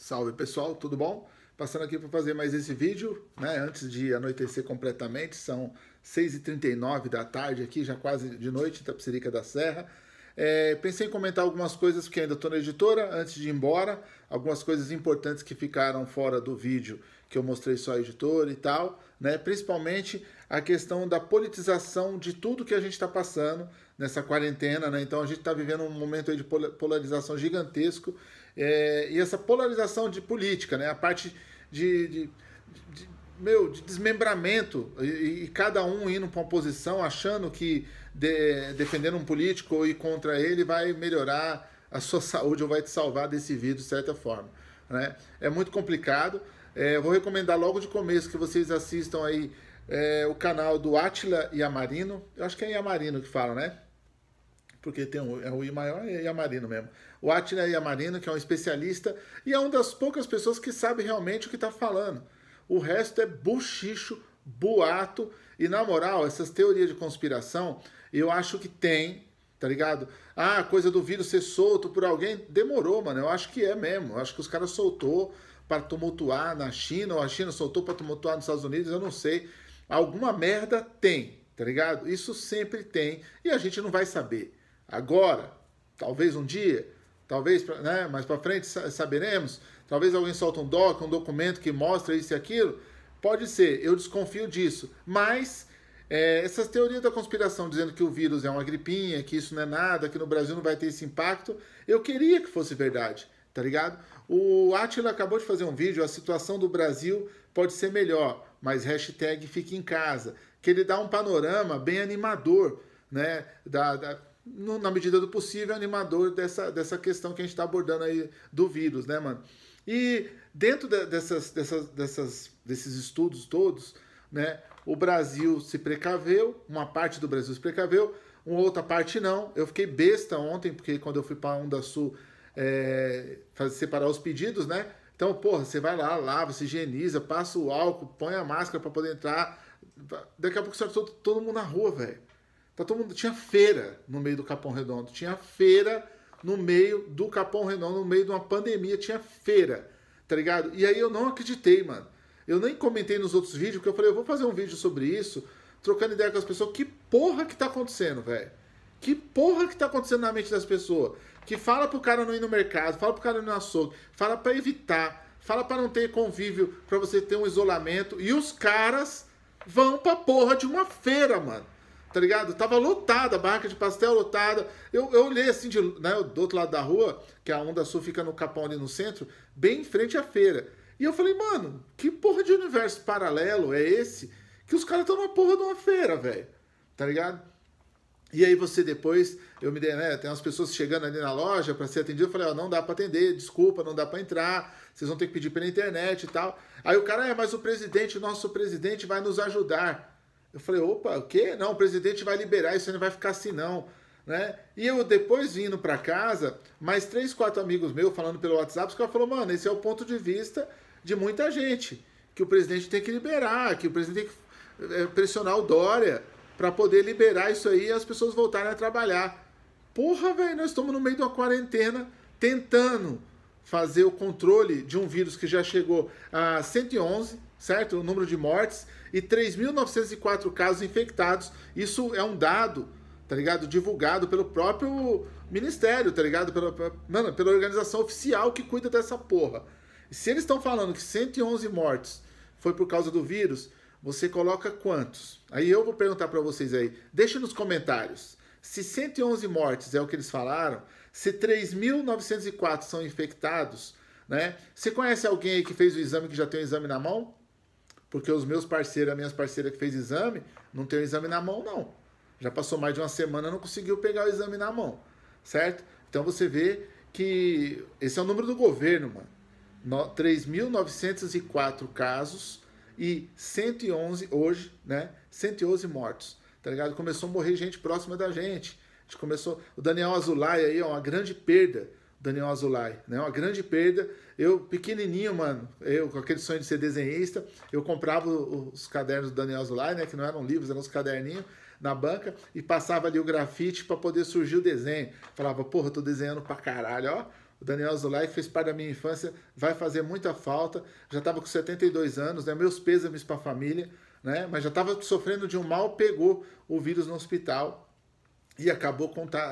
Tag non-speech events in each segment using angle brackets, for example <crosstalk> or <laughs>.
Salve pessoal, tudo bom? Passando aqui para fazer mais esse vídeo, né? Antes de anoitecer completamente, são 6h39 da tarde aqui, já quase de noite, da Tapsirica da Serra. É, pensei em comentar algumas coisas, porque ainda estou na editora, antes de ir embora, algumas coisas importantes que ficaram fora do vídeo que eu mostrei só a editora e tal, né? Principalmente a questão da politização de tudo que a gente está passando nessa quarentena, né? Então a gente está vivendo um momento de polarização gigantesco é, e essa polarização de política, né? A parte de, de, de meu, de desmembramento e, e cada um indo para uma posição achando que de, defendendo um político ou ir contra ele vai melhorar a sua <laughs> saúde ou vai te salvar desse vírus de certa forma, né? É muito complicado. É, vou recomendar logo de começo que vocês assistam aí é, o canal do Atila Yamarino. Eu acho que é Yamarino que fala, né? Porque tem um, é o I maior e é Yamarino mesmo o Atila Yamarino, que é um especialista e é uma das poucas pessoas que sabe realmente o que está falando. O resto é buchicho, boato e, na moral, essas teorias de conspiração, eu acho que tem, tá ligado? Ah, coisa do vírus ser solto por alguém, demorou, mano. Eu acho que é mesmo. Eu acho que os caras soltou para tumultuar na China, ou a China soltou para tumultuar nos Estados Unidos, eu não sei. Alguma merda tem, tá ligado? Isso sempre tem e a gente não vai saber. Agora, talvez um dia, Talvez, né, mais para frente saberemos. Talvez alguém solta um doc, um documento que mostra isso e aquilo. Pode ser, eu desconfio disso. Mas é, essas teorias da conspiração dizendo que o vírus é uma gripinha, que isso não é nada, que no Brasil não vai ter esse impacto, eu queria que fosse verdade, tá ligado? O Atila acabou de fazer um vídeo, a situação do Brasil pode ser melhor, mas hashtag fique em casa, que ele dá um panorama bem animador, né, da, da no, na medida do possível, animador dessa, dessa questão que a gente está abordando aí do vírus, né, mano? E dentro de, dessas, dessas, dessas, desses estudos todos, né, o Brasil se precaveu, uma parte do Brasil se precaveu, uma outra parte não. Eu fiquei besta ontem, porque quando eu fui para a Onda Sul é, fazer, separar os pedidos, né? Então, porra, você vai lá, lava, se higieniza, passa o álcool, põe a máscara para poder entrar. Daqui a pouco você todo, todo mundo na rua, velho. Tá todo mundo tinha feira no meio do Capão Redondo, tinha feira no meio do Capão Redondo, no meio de uma pandemia, tinha feira, tá ligado? E aí eu não acreditei, mano. Eu nem comentei nos outros vídeos, porque eu falei, eu vou fazer um vídeo sobre isso, trocando ideia com as pessoas, que porra que tá acontecendo, velho? Que porra que tá acontecendo na mente das pessoas? Que fala pro cara não ir no mercado, fala pro cara não ir no açougue, fala para evitar, fala para não ter convívio, para você ter um isolamento. E os caras vão pra porra de uma feira, mano tá ligado? Tava lotada, a barraca de pastel lotada. Eu, eu olhei assim, de, né, do outro lado da rua, que é a Onda Sul fica no Capão ali no centro, bem em frente à feira. E eu falei, mano, que porra de universo paralelo é esse que os caras estão na porra de uma feira, velho? Tá ligado? E aí você depois, eu me dei, né, tem umas pessoas chegando ali na loja para ser atendido, eu falei, ó, não dá para atender, desculpa, não dá para entrar, vocês vão ter que pedir pela internet e tal. Aí o cara, é, mas o presidente, o nosso presidente vai nos ajudar. Eu falei, opa, o quê? Não, o presidente vai liberar, isso não vai ficar assim não. Né? E eu depois vindo para casa, mais três, quatro amigos meus falando pelo WhatsApp, os caras falaram, mano, esse é o ponto de vista de muita gente, que o presidente tem que liberar, que o presidente tem que eh, pressionar o Dória para poder liberar isso aí e as pessoas voltarem a trabalhar. Porra, velho, nós estamos no meio de uma quarentena tentando fazer o controle de um vírus que já chegou a 111, certo? O número de mortes, e 3.904 casos infectados. Isso é um dado, tá ligado? Divulgado pelo próprio ministério, tá ligado? Pela, pela, pela organização oficial que cuida dessa porra. E se eles estão falando que 111 mortes foi por causa do vírus, você coloca quantos? Aí eu vou perguntar para vocês aí. Deixa nos comentários. Se 111 mortes é o que eles falaram, se 3.904 são infectados, né? Você conhece alguém aí que fez o exame que já tem o exame na mão? Porque os meus parceiros, minhas parceiras que fez exame, não tem o exame na mão, não. Já passou mais de uma semana, não conseguiu pegar o exame na mão, certo? Então você vê que esse é o número do governo, mano. 3.904 casos e 111 hoje, né? 111 mortos, tá ligado? Começou a morrer gente próxima da gente. A gente começou, o Daniel Azulay aí, ó, uma grande perda Daniel Azulay, né? Uma grande perda. Eu, pequenininho, mano, eu com aquele sonho de ser desenhista, eu comprava os cadernos do Daniel Azulay, né? Que não eram livros, eram os caderninhos na banca e passava ali o grafite para poder surgir o desenho. Falava, porra, tô desenhando pra caralho, ó. O Daniel Azulay fez parte da minha infância, vai fazer muita falta. Já estava com 72 anos, né? Meus pêsames para a família, né? Mas já estava sofrendo de um mal, pegou o vírus no hospital e acabou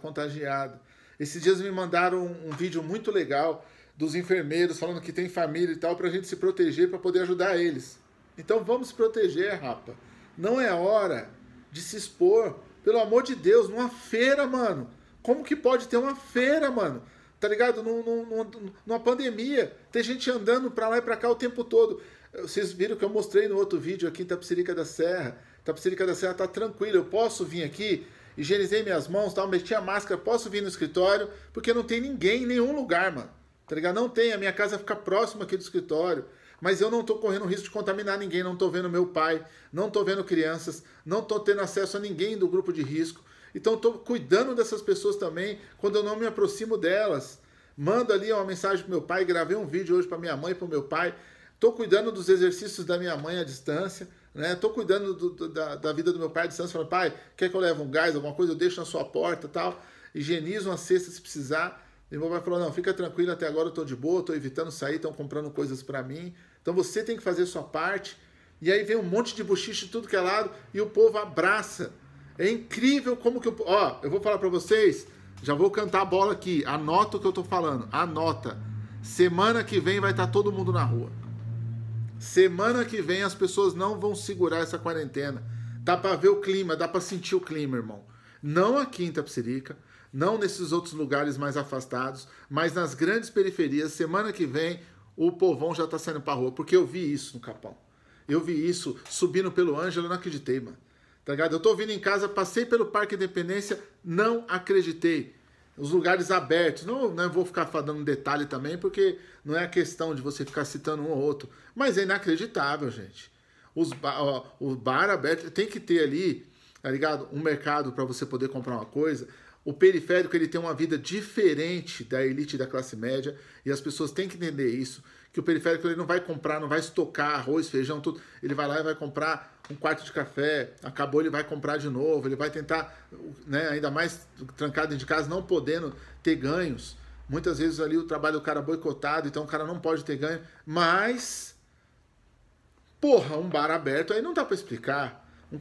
contagiado. Esses dias me mandaram um, um vídeo muito legal dos enfermeiros falando que tem família e tal para a gente se proteger para poder ajudar eles. Então vamos proteger, rapa. Não é hora de se expor. Pelo amor de Deus, numa feira, mano. Como que pode ter uma feira, mano? Tá ligado? Num, num, numa pandemia. Tem gente andando pra lá e pra cá o tempo todo. Vocês viram que eu mostrei no outro vídeo aqui em Tapsirica da Serra. Tapsirica da Serra tá tranquila. Eu posso vir aqui higienizei minhas mãos, tal, meti a máscara, posso vir no escritório, porque não tem ninguém em nenhum lugar, mano. Tá ligado? Não tem, a minha casa fica próxima aqui do escritório, mas eu não tô correndo risco de contaminar ninguém, não tô vendo meu pai, não tô vendo crianças, não tô tendo acesso a ninguém do grupo de risco. Então tô cuidando dessas pessoas também quando eu não me aproximo delas. Mando ali uma mensagem pro meu pai, gravei um vídeo hoje para minha mãe, e pro meu pai. Tô cuidando dos exercícios da minha mãe à distância né? Tô cuidando do, do, da, da, vida do meu pai de distância, falando, pai, quer que eu leve um gás, alguma coisa, eu deixo na sua porta tal, higienizo uma cesta se precisar. E meu pai falou, não, fica tranquilo, até agora eu tô de boa, tô evitando sair, estão comprando coisas para mim. Então você tem que fazer a sua parte. E aí vem um monte de bochiche de tudo que é lado e o povo abraça. É incrível como que o. ó, eu vou falar para vocês, já vou cantar a bola aqui. Anota o que eu tô falando. Anota. Semana que vem vai estar tá todo mundo na rua. Semana que vem as pessoas não vão segurar essa quarentena. Dá para ver o clima, dá para sentir o clima, irmão. Não aqui em Tapsirica, não nesses outros lugares mais afastados, mas nas grandes periferias. Semana que vem o povão já tá saindo pra rua, porque eu vi isso no Capão. Eu vi isso subindo pelo Ângelo, eu não acreditei, mano. Tá ligado? Eu tô vindo em casa, passei pelo Parque Independência, não acreditei os lugares abertos. Não, não vou ficar falando detalhe também, porque não é a questão de você ficar citando um ou outro. Mas é inacreditável, gente. Os ba ó, o bar aberto tem que ter ali, tá ligado? Um mercado para você poder comprar uma coisa. O periférico ele tem uma vida diferente da elite da classe média e as pessoas têm que entender isso que o periférico ele não vai comprar, não vai estocar arroz, feijão, tudo. Ele vai lá e vai comprar um quarto de café, acabou, ele vai comprar de novo, ele vai tentar, né, ainda mais trancado de casa, não podendo ter ganhos. Muitas vezes ali o trabalho do cara é boicotado, então o cara não pode ter ganho. Mas, porra, um bar aberto aí não dá para explicar. Um,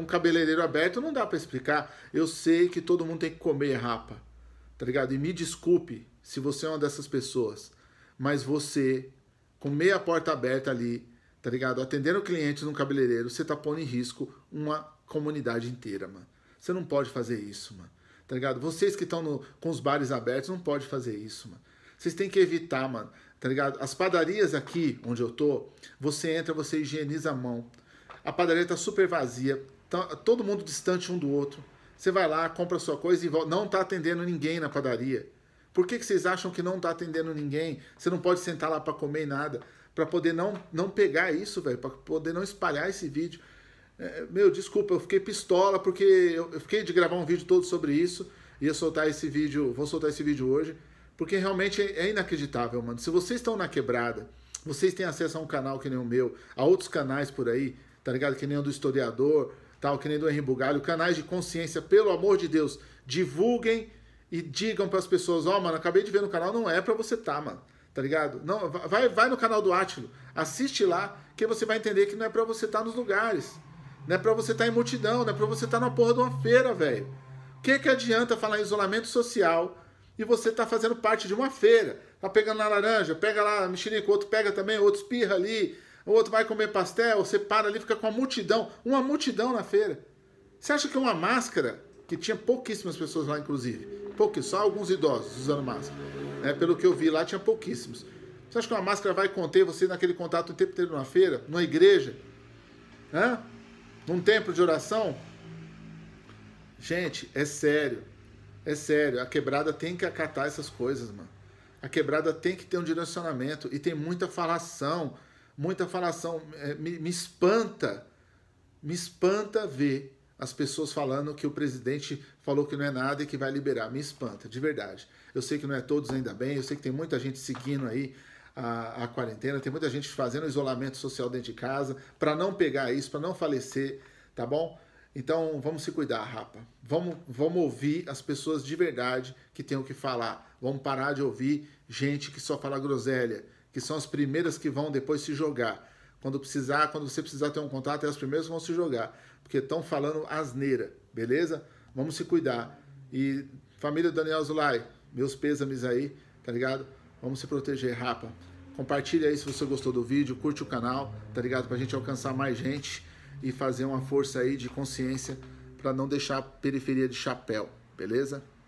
um cabeleireiro aberto não dá para explicar. Eu sei que todo mundo tem que comer rapa, tá ligado? E me desculpe se você é uma dessas pessoas mas você, com meia porta aberta ali, tá ligado? Atendendo clientes num cabeleireiro, você tá pondo em risco uma comunidade inteira, mano. Você não pode fazer isso, mano. Tá ligado? Vocês que estão com os bares abertos não pode fazer isso, mano. Vocês têm que evitar, mano. Tá ligado? As padarias aqui, onde eu tô, você entra, você higieniza a mão. A padaria tá super vazia, tá todo mundo distante um do outro. Você vai lá, compra sua coisa e volta. Não tá atendendo ninguém na padaria. Por que, que vocês acham que não está atendendo ninguém? Você não pode sentar lá para comer nada. Para poder não, não pegar isso, velho. Para poder não espalhar esse vídeo. É, meu, desculpa, eu fiquei pistola porque eu, eu, fiquei de gravar um vídeo todo sobre isso. Ia soltar esse vídeo, vou soltar esse vídeo hoje. Porque realmente é, é inacreditável, mano. Se vocês estão na quebrada, vocês têm acesso a um canal que nem o meu, a outros canais por aí, tá ligado? Que nem o do historiador, tal, que nem do Henri Bugalho, canais de consciência, pelo amor de Deus, divulguem e digam para as pessoas, ó, oh, mano, acabei de ver no canal, não é para você tá, mano. Tá ligado? Não, vai, vai no canal do Átilo, assiste lá, que você vai entender que não é para você estar tá nos lugares. Não é para você estar tá em multidão, não é para você estar tá na porra de uma feira, velho. O que que adianta falar em isolamento social e você tá fazendo parte de uma feira? Tá pegando na laranja, pega lá mexerico, outro pega também, outro espirra ali, o outro vai comer pastel, você para ali, fica com uma multidão, uma multidão na feira. Você acha que é uma máscara, que tinha pouquíssimas pessoas lá inclusive, poucos, só alguns idosos usando máscara. Né? Pelo que eu vi lá, tinha pouquíssimos. Você acha que uma máscara vai conter você naquele contato o tempo inteiro numa feira, numa igreja, Hã? num templo de oração? Gente, é sério. É sério. A quebrada tem que acatar essas coisas, mano. A quebrada tem que ter um direcionamento. E tem muita falação. Muita falação. É, me, me espanta. Me espanta ver as pessoas falando que o presidente falou que não é nada e que vai liberar. Me espanta, de verdade. Eu sei que não é todos ainda bem, eu sei que tem muita gente seguindo aí a, a quarentena, tem muita gente fazendo isolamento social dentro de casa para não pegar isso, para não falecer, tá bom? Então vamos se cuidar, rapa. Vamos, vamos ouvir as pessoas de verdade que têm o que falar. Vamos parar de ouvir gente que só fala groselha, que são as primeiras que vão depois se jogar. Quando precisar, quando você precisar ter um contato, é as primeiras que vão se jogar porque estão falando asneira, beleza? Vamos se cuidar. E família Daniel Zulai, meus pêsames aí, tá ligado? Vamos se proteger, rapa. Compartilha aí se você gostou do vídeo, curte o canal, tá ligado? Pra gente alcançar mais gente e fazer uma força aí de consciência para não deixar a periferia de chapéu, beleza?